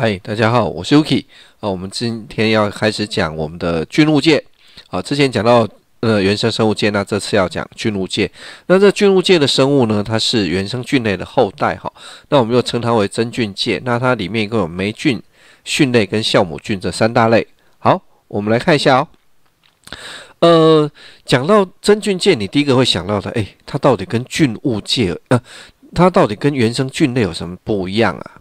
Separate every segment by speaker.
Speaker 1: 嗨，大家好，我是 UK。啊，我们今天要开始讲我们的菌物界。啊，之前讲到呃原生生物界，那这次要讲菌物界。那这菌物界的生物呢，它是原生菌类的后代。哈，那我们又称它为真菌界。那它里面一共有霉菌、菌类跟酵母菌这三大类。好，我们来看一下哦。呃，讲到真菌界，你第一个会想到的，哎，它到底跟菌物界呃，它到底跟原生菌类有什么不一样啊？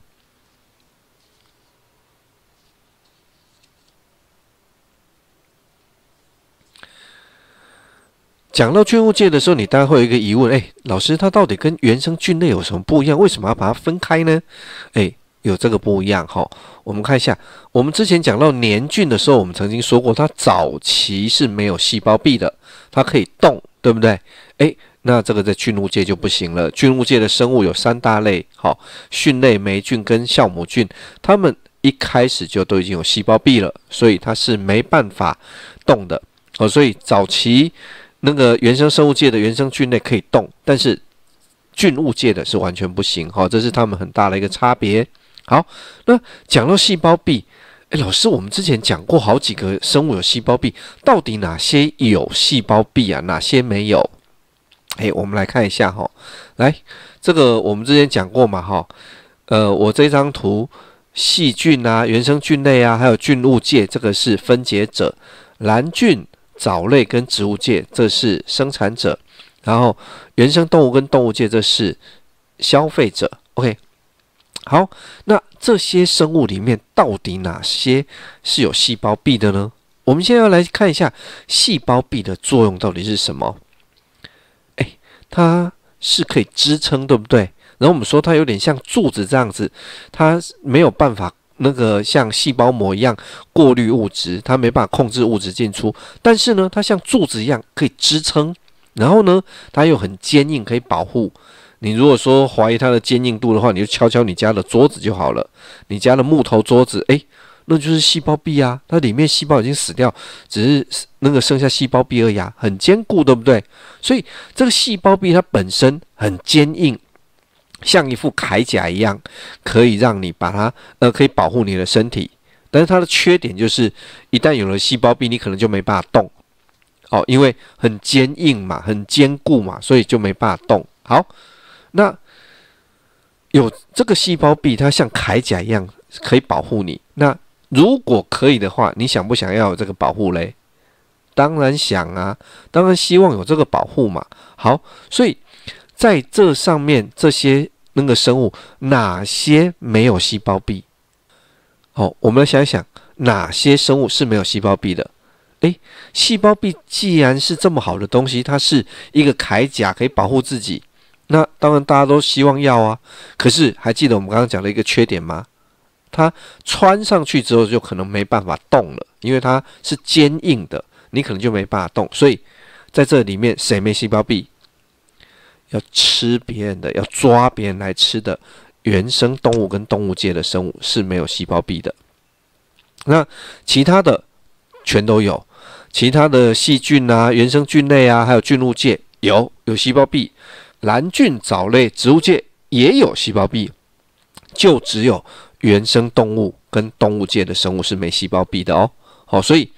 Speaker 1: 讲到菌物界的时候，你当然会有一个疑问：哎，老师，它到底跟原生菌类有什么不一样？为什么要把它分开呢？哎，有这个不一样哈。我们看一下，我们之前讲到年菌的时候，我们曾经说过，它早期是没有细胞壁的，它可以动，对不对？哎，那这个在菌物界就不行了。菌物界的生物有三大类：好，菌类、霉菌跟酵母菌，它们一开始就都已经有细胞壁了，所以它是没办法动的。哦，所以早期。那个原生生物界的原生菌类可以动，但是菌物界的是完全不行哈，这是他们很大的一个差别。好，那讲到细胞壁，哎，老师，我们之前讲过好几个生物有细胞壁，到底哪些有细胞壁啊？哪些没有？哎，我们来看一下哈，来，这个我们之前讲过嘛哈，呃，我这张图，细菌啊、原生菌类啊，还有菌物界，这个是分解者蓝菌。藻类跟植物界，这是生产者；然后原生动物跟动物界，这是消费者。OK，好，那这些生物里面到底哪些是有细胞壁的呢？我们现在要来看一下细胞壁的作用到底是什么。哎，它是可以支撑，对不对？然后我们说它有点像柱子这样子，它没有办法。那个像细胞膜一样过滤物质，它没办法控制物质进出，但是呢，它像柱子一样可以支撑，然后呢，它又很坚硬，可以保护。你如果说怀疑它的坚硬度的话，你就敲敲你家的桌子就好了，你家的木头桌子，哎，那就是细胞壁啊，它里面细胞已经死掉，只是那个剩下细胞壁而已，很坚固，对不对？所以这个细胞壁它本身很坚硬。像一副铠甲一样，可以让你把它，呃，可以保护你的身体。但是它的缺点就是，一旦有了细胞壁，你可能就没办法动。哦，因为很坚硬嘛，很坚固嘛，所以就没办法动。好，那有这个细胞壁，它像铠甲一样可以保护你。那如果可以的话，你想不想要这个保护嘞？当然想啊，当然希望有这个保护嘛。好，所以。在这上面，这些那个生物哪些没有细胞壁？好，我们来想想，哪些生物是没有细胞壁的？诶，细胞壁既然是这么好的东西，它是一个铠甲，可以保护自己。那当然大家都希望要啊。可是还记得我们刚刚讲的一个缺点吗？它穿上去之后就可能没办法动了，因为它是坚硬的，你可能就没办法动。所以在这里面，谁没细胞壁？要吃别人的，要抓别人来吃的原生动物跟动物界的生物是没有细胞壁的，那其他的全都有，其他的细菌啊、原生菌类啊，还有菌物界有有细胞壁，蓝菌藻类、植物界也有细胞壁，就只有原生动物跟动物界的生物是没细胞壁的哦。好，所以，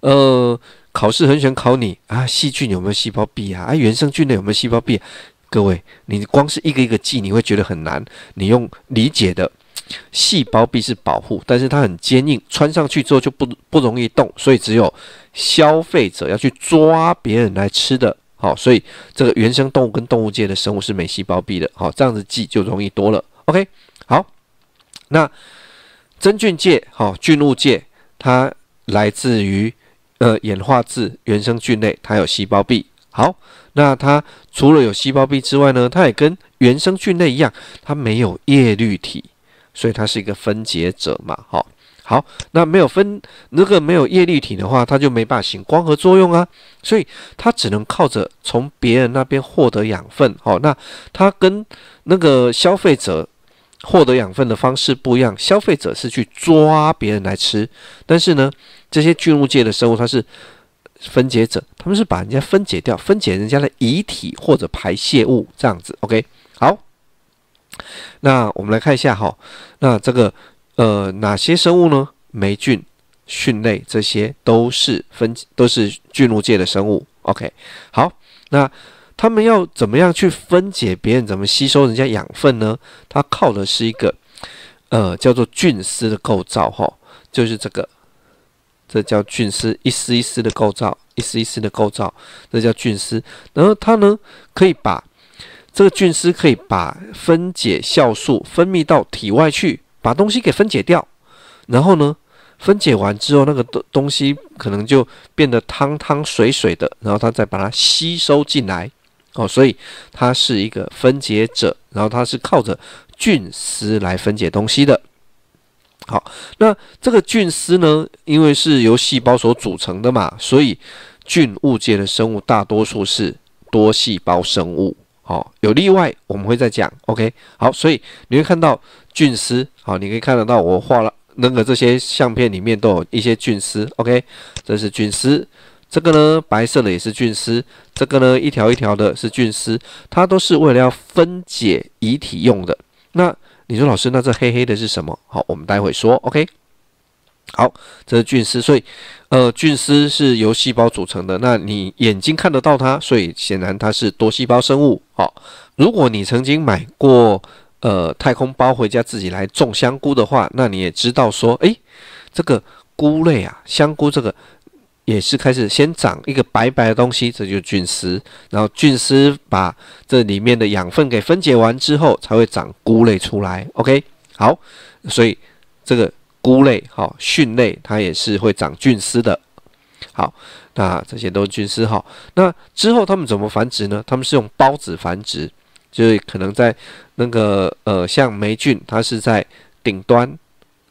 Speaker 1: 呃。考试很喜欢考你啊，细菌有没有细胞壁啊？啊，原生菌类有没有细胞壁？各位，你光是一个一个记，你会觉得很难。你用理解的，细胞壁是保护，但是它很坚硬，穿上去之后就不不容易动，所以只有消费者要去抓别人来吃的。好，所以这个原生动物跟动物界的生物是没细胞壁的。好，这样子记就容易多了。OK，好，那真菌界，好，菌物界，它来自于。呃，演化至原生菌类，它有细胞壁。好，那它除了有细胞壁之外呢，它也跟原生菌类一样，它没有叶绿体，所以它是一个分解者嘛。好，好，那没有分，如果没有叶绿体的话，它就没办法行光合作用啊，所以它只能靠着从别人那边获得养分。好，那它跟那个消费者。获得养分的方式不一样，消费者是去抓别人来吃，但是呢，这些菌物界的生物它是分解者，他们是把人家分解掉，分解人家的遗体或者排泄物这样子。OK，好，那我们来看一下哈，那这个呃哪些生物呢？霉菌、菌类这些都是分都是菌物界的生物。OK，好，那。他们要怎么样去分解别人？怎么吸收人家养分呢？它靠的是一个，呃，叫做菌丝的构造，哈，就是这个，这叫菌丝，一丝一丝的构造，一丝一丝的构造，这叫菌丝。然后它呢，可以把这个菌丝可以把分解酵素分泌到体外去，把东西给分解掉。然后呢，分解完之后，那个东东西可能就变得汤汤水水的，然后它再把它吸收进来。哦，所以它是一个分解者，然后它是靠着菌丝来分解东西的。好，那这个菌丝呢，因为是由细胞所组成的嘛，所以菌物界的生物大多数是多细胞生物。好，有例外，我们会再讲。OK，好，所以你会看到菌丝，好，你可以看得到我画了那个这些相片里面都有一些菌丝。OK，这是菌丝。这个呢，白色的也是菌丝。这个呢，一条一条的，是菌丝。它都是为了要分解遗体用的。那你说老师，那这黑黑的是什么？好，我们待会说。OK。好，这是菌丝。所以，呃，菌丝是由细胞组成的。那你眼睛看得到它，所以显然它是多细胞生物。好，如果你曾经买过呃太空包回家自己来种香菇的话，那你也知道说，诶，这个菇类啊，香菇这个。也是开始先长一个白白的东西，这就是菌丝。然后菌丝把这里面的养分给分解完之后，才会长菇类出来。OK，好，所以这个菇类、哈菌类，它也是会长菌丝的。好，那这些都是菌丝哈。那之后它们怎么繁殖呢？它们是用孢子繁殖，就是可能在那个呃，像霉菌，它是在顶端，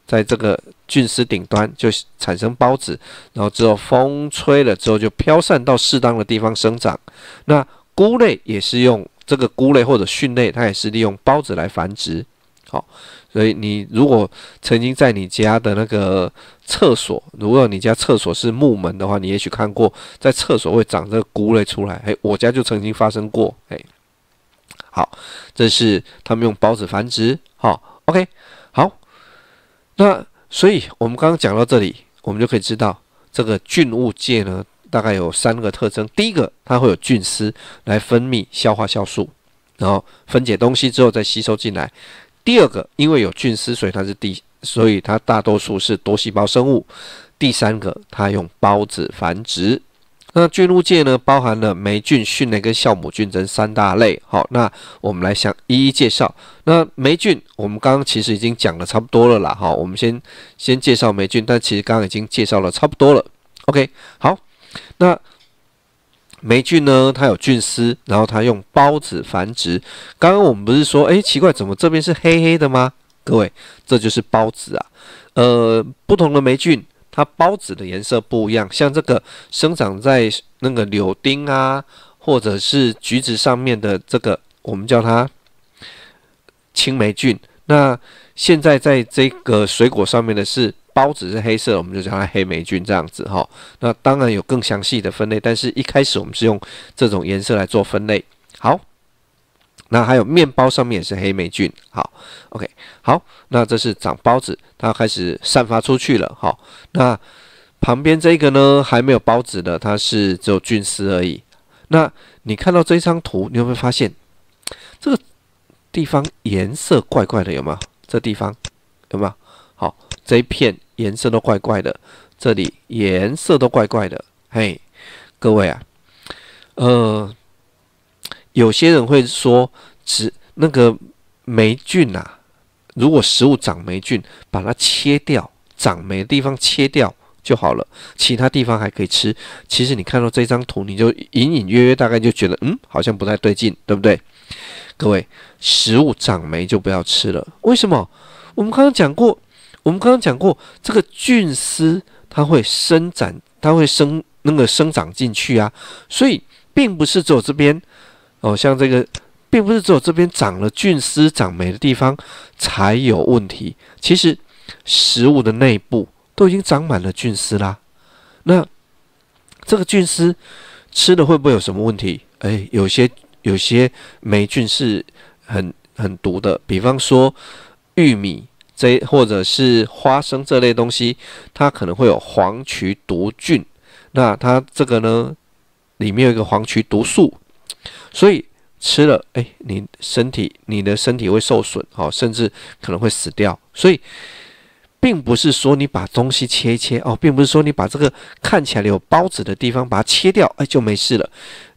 Speaker 1: 在这个。菌丝顶端就产生孢子，然后之后风吹了之后就飘散到适当的地方生长。那菇类也是用这个菇类或者菌类，它也是利用孢子来繁殖。好，所以你如果曾经在你家的那个厕所，如果你家厕所是木门的话，你也许看过在厕所会长这个菇类出来。哎，我家就曾经发生过。哎，好，这是他们用孢子繁殖。好 o k 好，那。所以我们刚刚讲到这里，我们就可以知道这个菌物界呢，大概有三个特征。第一个，它会有菌丝来分泌消化酵素，然后分解东西之后再吸收进来。第二个，因为有菌丝，所以它是低，所以它大多数是多细胞生物。第三个，它用孢子繁殖。那菌物界呢，包含了霉菌、蕈类跟酵母菌这三大类。好，那我们来想一一介绍。那霉菌，我们刚刚其实已经讲的差不多了啦。哈，我们先先介绍霉菌，但其实刚刚已经介绍了差不多了。OK，好，那霉菌呢，它有菌丝，然后它用孢子繁殖。刚刚我们不是说，哎，奇怪，怎么这边是黑黑的吗？各位，这就是孢子啊。呃，不同的霉菌。它孢子的颜色不一样，像这个生长在那个柳丁啊，或者是橘子上面的这个，我们叫它青霉菌。那现在在这个水果上面的是孢子是黑色，我们就叫它黑霉菌这样子哈。那当然有更详细的分类，但是一开始我们是用这种颜色来做分类。好。那还有面包上面也是黑霉菌，好，OK，好，那这是长孢子，它开始散发出去了，好，那旁边这个呢，还没有孢子的，它是只有菌丝而已。那你看到这张图，你有没有发现这个地方颜色怪怪的？有没有？这地方有没有？好，这一片颜色都怪怪的，这里颜色都怪怪的。嘿，各位啊，呃。有些人会说，只那个霉菌啊，如果食物长霉菌，把它切掉，长霉的地方切掉就好了，其他地方还可以吃。其实你看到这张图，你就隐隐约约大概就觉得，嗯，好像不太对劲，对不对？各位，食物长霉就不要吃了。为什么？我们刚刚讲过，我们刚刚讲过，这个菌丝它会伸展，它会生那个生长进去啊，所以并不是只有这边。哦，像这个，并不是只有这边长了菌丝、长霉的地方才有问题。其实，食物的内部都已经长满了菌丝啦。那这个菌丝吃的会不会有什么问题？哎，有些有些霉菌是很很毒的，比方说玉米这或者是花生这类东西，它可能会有黄曲毒菌。那它这个呢，里面有一个黄曲毒素。所以吃了，哎，你身体你的身体会受损，哦，甚至可能会死掉。所以，并不是说你把东西切一切哦，并不是说你把这个看起来有孢子的地方把它切掉，哎，就没事了。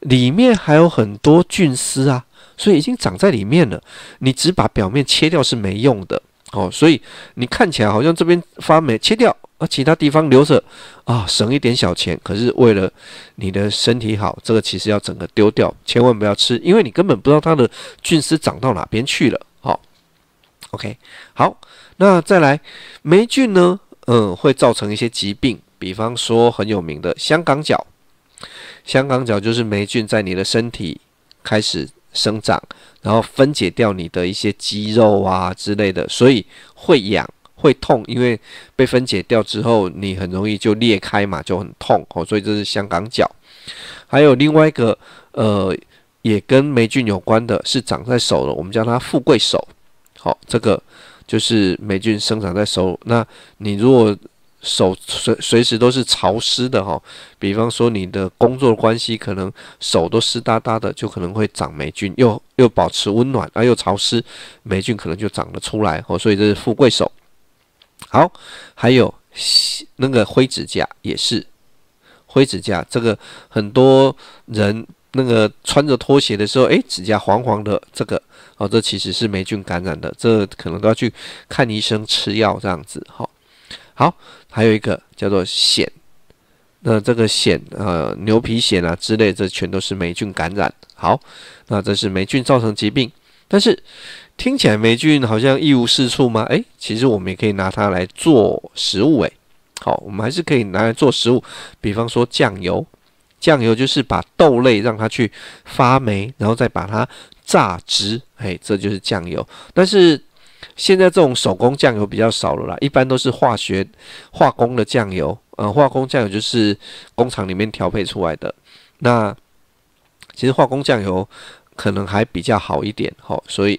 Speaker 1: 里面还有很多菌丝啊，所以已经长在里面了。你只把表面切掉是没用的，哦，所以你看起来好像这边发霉，切掉。啊，其他地方留着，啊，省一点小钱。可是为了你的身体好，这个其实要整个丢掉，千万不要吃，因为你根本不知道它的菌丝长到哪边去了。好，OK，好，那再来霉菌呢？嗯，会造成一些疾病，比方说很有名的香港脚。香港脚就是霉菌在你的身体开始生长，然后分解掉你的一些肌肉啊之类的，所以会痒。会痛，因为被分解掉之后，你很容易就裂开嘛，就很痛哦。所以这是香港脚。还有另外一个，呃，也跟霉菌有关的是长在手的，我们叫它富贵手。好，这个就是霉菌生长在手。那你如果手随随时都是潮湿的哈，比方说你的工作关系可能手都湿哒哒的，就可能会长霉菌，又又保持温暖啊，又潮湿，霉菌可能就长了出来哦。所以这是富贵手。好，还有那个灰指甲也是，灰指甲这个很多人那个穿着拖鞋的时候，哎，指甲黄黄的，这个哦，这其实是霉菌感染的，这可能都要去看医生吃药这样子。好，好，还有一个叫做癣，那这个癣啊，牛皮癣啊之类，这全都是霉菌感染。好，那这是霉菌造成疾病，但是。听起来霉菌好像一无是处吗？诶，其实我们也可以拿它来做食物诶，好，我们还是可以拿来做食物，比方说酱油。酱油就是把豆类让它去发霉，然后再把它榨汁，诶，这就是酱油。但是现在这种手工酱油比较少了啦，一般都是化学化工的酱油。嗯，化工酱油就是工厂里面调配出来的。那其实化工酱油可能还比较好一点。好，所以。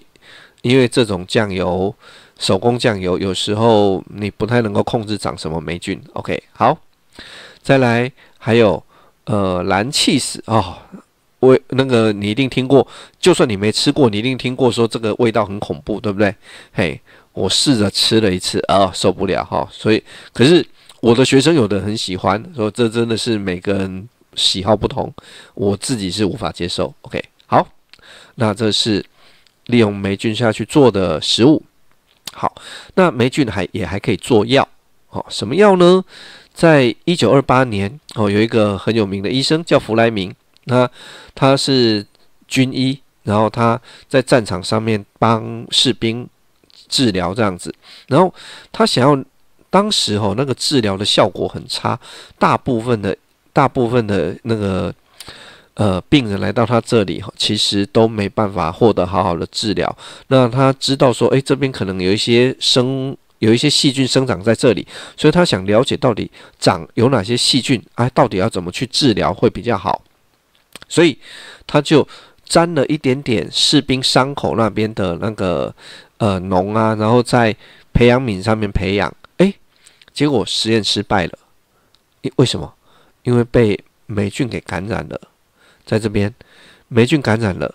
Speaker 1: 因为这种酱油，手工酱油有时候你不太能够控制长什么霉菌。OK，好，再来，还有呃蓝气死哦，味那个你一定听过，就算你没吃过，你一定听过说这个味道很恐怖，对不对？嘿，我试着吃了一次，啊受不了哈，所以可是我的学生有的很喜欢，说这真的是每个人喜好不同，我自己是无法接受。OK，好，那这是。利用霉菌下去做的食物，好，那霉菌还也还可以做药哦？什么药呢？在一九二八年哦，有一个很有名的医生叫弗莱明，那他是军医，然后他在战场上面帮士兵治疗这样子，然后他想要当时哦那个治疗的效果很差，大部分的大部分的那个。呃，病人来到他这里，其实都没办法获得好好的治疗。那他知道说，哎，这边可能有一些生，有一些细菌生长在这里，所以他想了解到底长有哪些细菌啊，到底要怎么去治疗会比较好。所以他就沾了一点点士兵伤口那边的那个呃脓啊，然后在培养皿上面培养，哎，结果实验失败了。为为什么？因为被霉菌给感染了。在这边，霉菌感染了。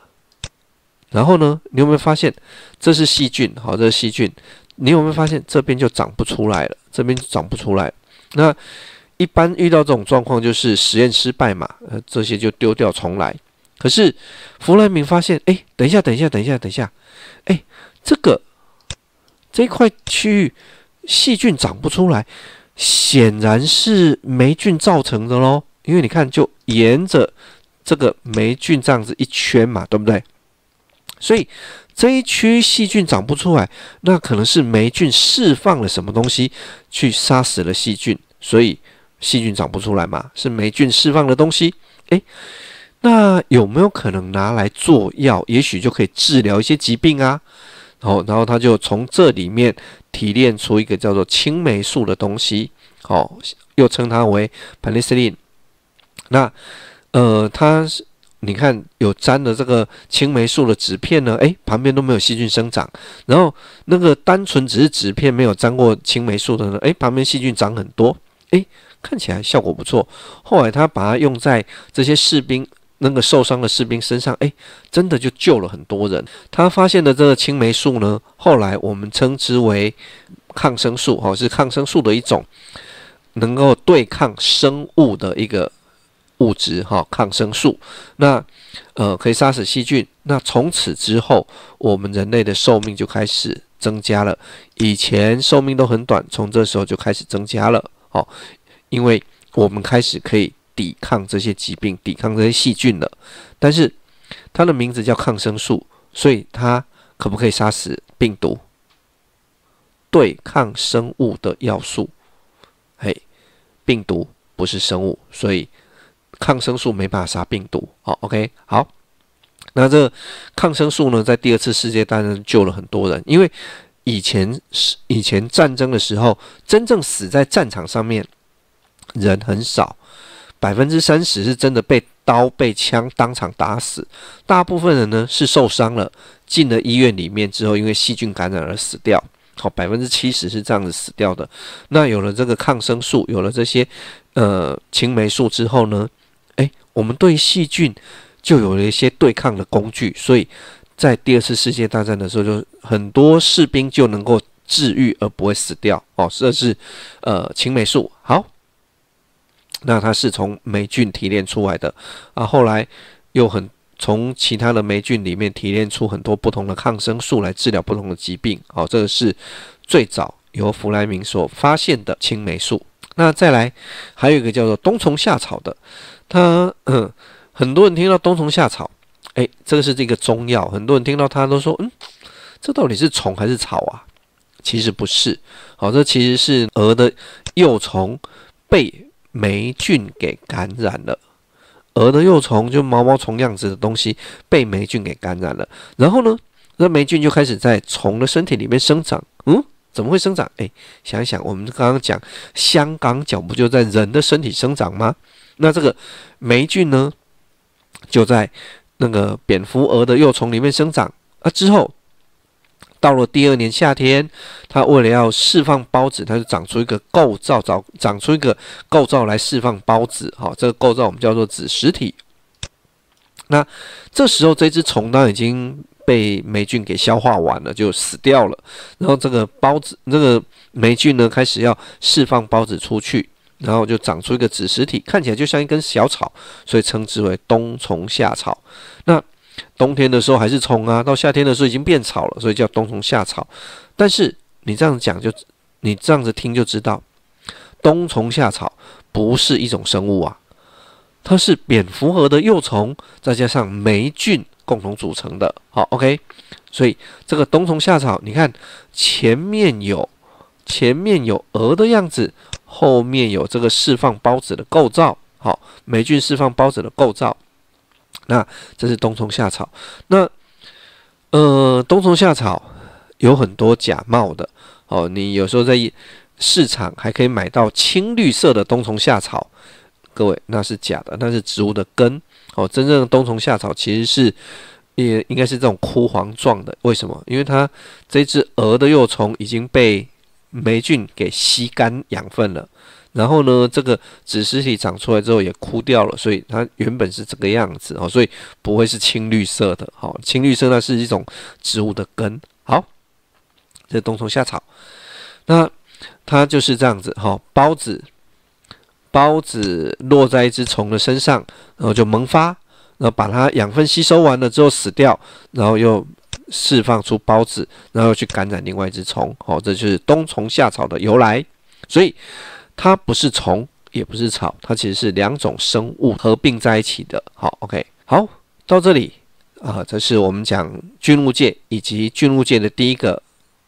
Speaker 1: 然后呢，你有没有发现这是细菌？好，这是细菌。你有没有发现这边就长不出来了？这边长不出来。那一般遇到这种状况，就是实验失败嘛。呃，这些就丢掉重来。可是弗莱明发现，哎，等一下，等一下，等一下，等一下，哎，这个这块区域细菌长不出来，显然是霉菌造成的喽。因为你看，就沿着。这个霉菌这样子一圈嘛，对不对？所以这一区细菌长不出来，那可能是霉菌释放了什么东西去杀死了细菌，所以细菌长不出来嘛，是霉菌释放的东西。诶，那有没有可能拿来做药？也许就可以治疗一些疾病啊。然后，然后他就从这里面提炼出一个叫做青霉素的东西，哦，又称它为 Penicillin。那呃，他你看有粘的这个青霉素的纸片呢，哎，旁边都没有细菌生长。然后那个单纯只是纸片没有粘过青霉素的呢，哎，旁边细菌长很多。哎，看起来效果不错。后来他把它用在这些士兵那个受伤的士兵身上，哎，真的就救了很多人。他发现的这个青霉素呢，后来我们称之为抗生素哦，是抗生素的一种，能够对抗生物的一个。物质哈，抗生素，那呃可以杀死细菌。那从此之后，我们人类的寿命就开始增加了。以前寿命都很短，从这时候就开始增加了。哦，因为我们开始可以抵抗这些疾病，抵抗这些细菌了。但是它的名字叫抗生素，所以它可不可以杀死病毒？对抗生物的要素，嘿，病毒不是生物，所以。抗生素没办法杀病毒，好，OK，好，那这抗生素呢，在第二次世界大战救了很多人，因为以前是以前战争的时候，真正死在战场上面人很少，百分之三十是真的被刀被枪当场打死，大部分人呢是受伤了，进了医院里面之后，因为细菌感染而死掉，好，百分之七十是这样子死掉的。那有了这个抗生素，有了这些呃青霉素之后呢？我们对细菌就有了一些对抗的工具，所以，在第二次世界大战的时候，就很多士兵就能够治愈而不会死掉哦。这是呃青霉素，好，那它是从霉菌提炼出来的啊。后来又很从其他的霉菌里面提炼出很多不同的抗生素来治疗不同的疾病哦。这个是最早由弗莱明所发现的青霉素。那再来还有一个叫做冬虫夏草的。它嗯，很多人听到冬虫夏草，哎，这个是这个中药。很多人听到它都说，嗯，这到底是虫还是草啊？其实不是，好，这其实是蛾的幼虫被霉菌给感染了。蛾的幼虫就毛毛虫样子的东西被霉菌给感染了，然后呢，那霉菌就开始在虫的身体里面生长。嗯。怎么会生长？哎，想一想我们刚刚讲香港脚，不就在人的身体生长吗？那这个霉菌呢，就在那个蝙蝠蛾的幼虫里面生长啊。之后到了第二年夏天，它为了要释放孢子，它就长出一个构造，长长出一个构造来释放孢子。哈，这个构造我们叫做子实体。那这时候，这只虫呢已经被霉菌给消化完了，就死掉了。然后这个孢子，那个霉菌呢开始要释放孢子出去，然后就长出一个子实体，看起来就像一根小草，所以称之为冬虫夏草。那冬天的时候还是虫啊，到夏天的时候已经变草了，所以叫冬虫夏草。但是你这样讲就，你这样子听就知道，冬虫夏草不是一种生物啊。它是蝙蝠蛾的幼虫，再加上霉菌共同组成的。好，OK。所以这个冬虫夏草，你看前面有，前面有蛾的样子，后面有这个释放孢子的构造。好，霉菌释放孢子的构造。那这是冬虫夏草。那，呃，冬虫夏草有很多假冒的哦。你有时候在市场还可以买到青绿色的冬虫夏草。各位，那是假的，那是植物的根哦。真正的冬虫夏草其实是也应该是这种枯黄状的。为什么？因为它这只蛾的幼虫已经被霉菌给吸干养分了，然后呢，这个子实体长出来之后也枯掉了，所以它原本是这个样子哦，所以不会是青绿色的哈。青绿色那是一种植物的根。好，这冬虫夏草，那它就是这样子哈，孢子。孢子落在一只虫的身上，然后就萌发，然后把它养分吸收完了之后死掉，然后又释放出孢子，然后去感染另外一只虫。好，这就是冬虫夏草的由来。所以它不是虫，也不是草，它其实是两种生物合并在一起的。好，OK，好，到这里啊，这是我们讲菌物界以及菌物界的第一个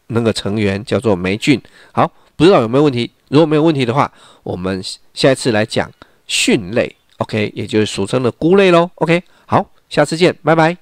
Speaker 1: 那个成员叫做霉菌。好，不知道有没有问题？如果没有问题的话，我们下一次来讲蕈类，OK，也就是俗称的菇类喽，OK，好，下次见，拜拜。